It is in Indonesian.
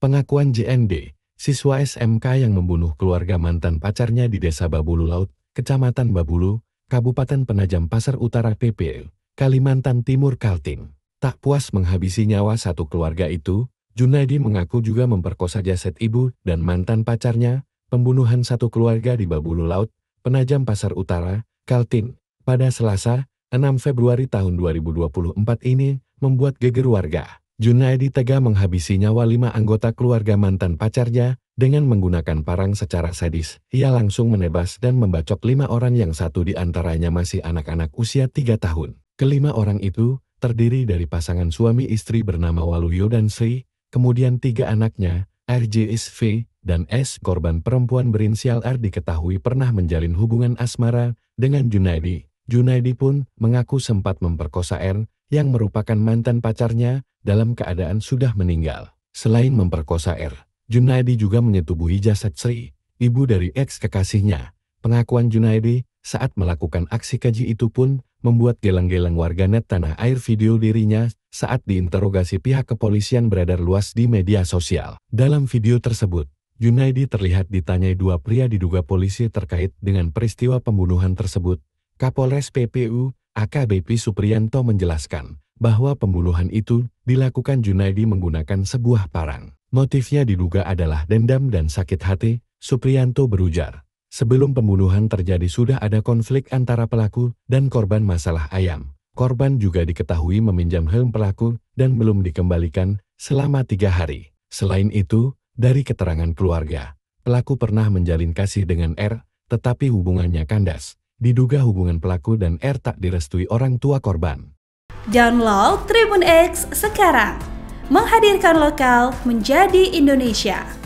Pengakuan JND, siswa SMK yang membunuh keluarga mantan pacarnya di Desa Babulu Laut, Kecamatan Babulu, Kabupaten Penajam Pasar Utara PPL, Kalimantan Timur Kaltim. Tak puas menghabisi nyawa satu keluarga itu, Junaidi mengaku juga memperkosa jasad ibu dan mantan pacarnya, pembunuhan satu keluarga di Babulu Laut, Penajam Pasar Utara, Kaltim, pada Selasa, 6 Februari tahun 2024 ini, membuat geger warga. Junaidi tega menghabisi nyawa lima anggota keluarga mantan pacarnya dengan menggunakan parang secara sadis. Ia langsung menebas dan membacok lima orang yang satu di antaranya masih anak-anak usia tiga tahun. Kelima orang itu terdiri dari pasangan suami istri bernama Waluyo dan Sri, kemudian tiga anaknya, RJSV, dan S. Korban perempuan berinisial R diketahui pernah menjalin hubungan asmara dengan Junaidi. Junaidi pun mengaku sempat memperkosa R yang merupakan mantan pacarnya, dalam keadaan sudah meninggal. Selain memperkosa R, Junaidi juga menyetubuhi jasad Sri, ibu dari ex kekasihnya. Pengakuan Junaidi saat melakukan aksi keji itu pun membuat geleng-geleng warganet tanah air video dirinya saat diinterogasi pihak kepolisian beredar luas di media sosial. Dalam video tersebut, Junaidi terlihat ditanyai dua pria diduga polisi terkait dengan peristiwa pembunuhan tersebut. Kapolres PPU AKBP Suprianto menjelaskan bahwa pembunuhan itu dilakukan Junaidi menggunakan sebuah parang. Motifnya diduga adalah dendam dan sakit hati, Suprianto berujar. Sebelum pembunuhan terjadi sudah ada konflik antara pelaku dan korban masalah ayam. Korban juga diketahui meminjam helm pelaku dan belum dikembalikan selama tiga hari. Selain itu, dari keterangan keluarga, pelaku pernah menjalin kasih dengan R, tetapi hubungannya kandas. Diduga hubungan pelaku dan R tak direstui orang tua korban. Download Tribun X sekarang. Menghadirkan lokal menjadi Indonesia.